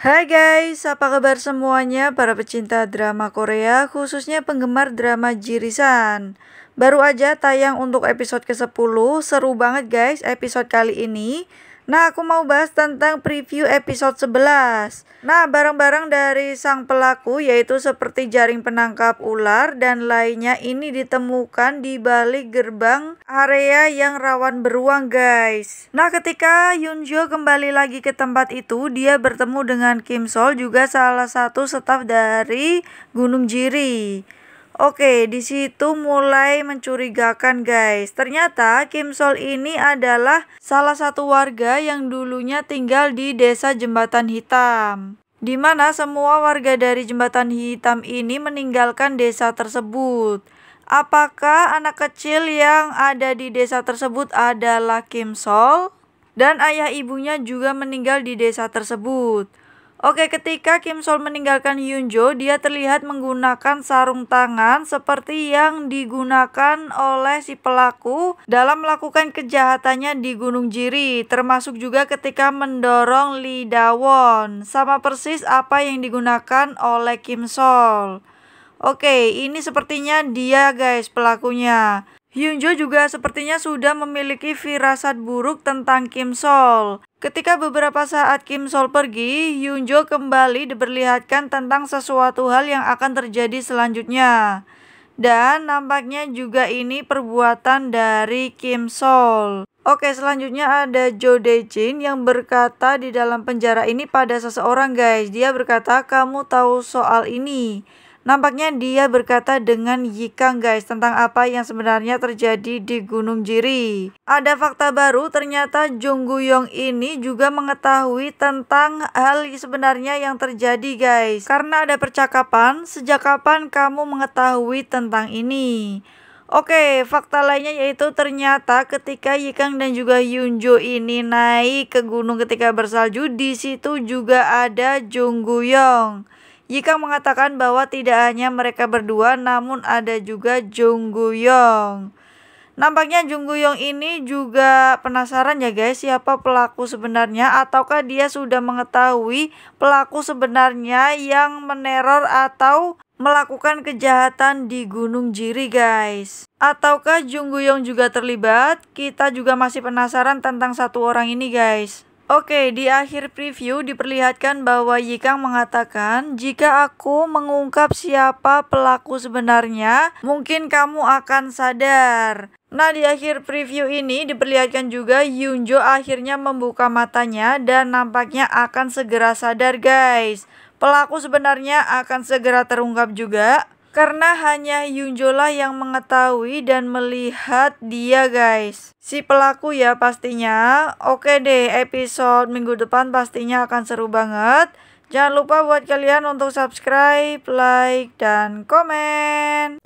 Hai guys, apa kabar semuanya para pecinta drama Korea, khususnya penggemar drama Jirisan. Baru aja tayang untuk episode ke-10, seru banget guys episode kali ini. Nah, aku mau bahas tentang preview episode 11. Nah, barang-barang dari sang pelaku yaitu seperti jaring penangkap ular dan lainnya ini ditemukan di balik gerbang area yang rawan beruang, guys. Nah, ketika Yunjo kembali lagi ke tempat itu, dia bertemu dengan Kim Sol juga salah satu staf dari Gunung Jiri. Oke, di situ mulai mencurigakan guys. Ternyata Kim Sol ini adalah salah satu warga yang dulunya tinggal di desa Jembatan Hitam. Di mana semua warga dari Jembatan Hitam ini meninggalkan desa tersebut. Apakah anak kecil yang ada di desa tersebut adalah Kim Sol? Dan ayah ibunya juga meninggal di desa tersebut. Oke, ketika Kim Sol meninggalkan Jo, dia terlihat menggunakan sarung tangan seperti yang digunakan oleh si pelaku dalam melakukan kejahatannya di Gunung Jiri, termasuk juga ketika mendorong Lee Dawon. Sama persis apa yang digunakan oleh Kim Sol. Oke, ini sepertinya dia guys pelakunya. Hyunjo juga sepertinya sudah memiliki firasat buruk tentang Kim Sol. Ketika beberapa saat Kim Sol pergi, Hyunjo kembali diperlihatkan tentang sesuatu hal yang akan terjadi selanjutnya. Dan nampaknya juga ini perbuatan dari Kim Sol. Oke selanjutnya ada Jo Dae-jin yang berkata di dalam penjara ini pada seseorang guys. Dia berkata kamu tahu soal ini. Nampaknya dia berkata dengan Yikang guys tentang apa yang sebenarnya terjadi di Gunung Jiri. Ada fakta baru ternyata Jung Guyong ini juga mengetahui tentang hal sebenarnya yang terjadi guys. Karena ada percakapan, sejak kapan kamu mengetahui tentang ini? Oke, fakta lainnya yaitu ternyata ketika Yikang dan juga Yunjo ini naik ke gunung ketika bersalju, di situ juga ada Jung Guyong. Jika mengatakan bahwa tidak hanya mereka berdua namun ada juga Jung Guyong. Nampaknya Jung Guyong ini juga penasaran ya guys siapa pelaku sebenarnya ataukah dia sudah mengetahui pelaku sebenarnya yang meneror atau melakukan kejahatan di Gunung Jiri guys. Ataukah Jung Guyong juga terlibat? Kita juga masih penasaran tentang satu orang ini guys. Oke, di akhir preview diperlihatkan bahwa Yikang mengatakan, "Jika aku mengungkap siapa pelaku sebenarnya, mungkin kamu akan sadar." Nah, di akhir preview ini diperlihatkan juga Yunjo akhirnya membuka matanya dan nampaknya akan segera sadar, guys. Pelaku sebenarnya akan segera terungkap juga. Karena hanya Yunjola yang mengetahui dan melihat dia guys Si pelaku ya pastinya Oke deh episode minggu depan pastinya akan seru banget Jangan lupa buat kalian untuk subscribe, like, dan komen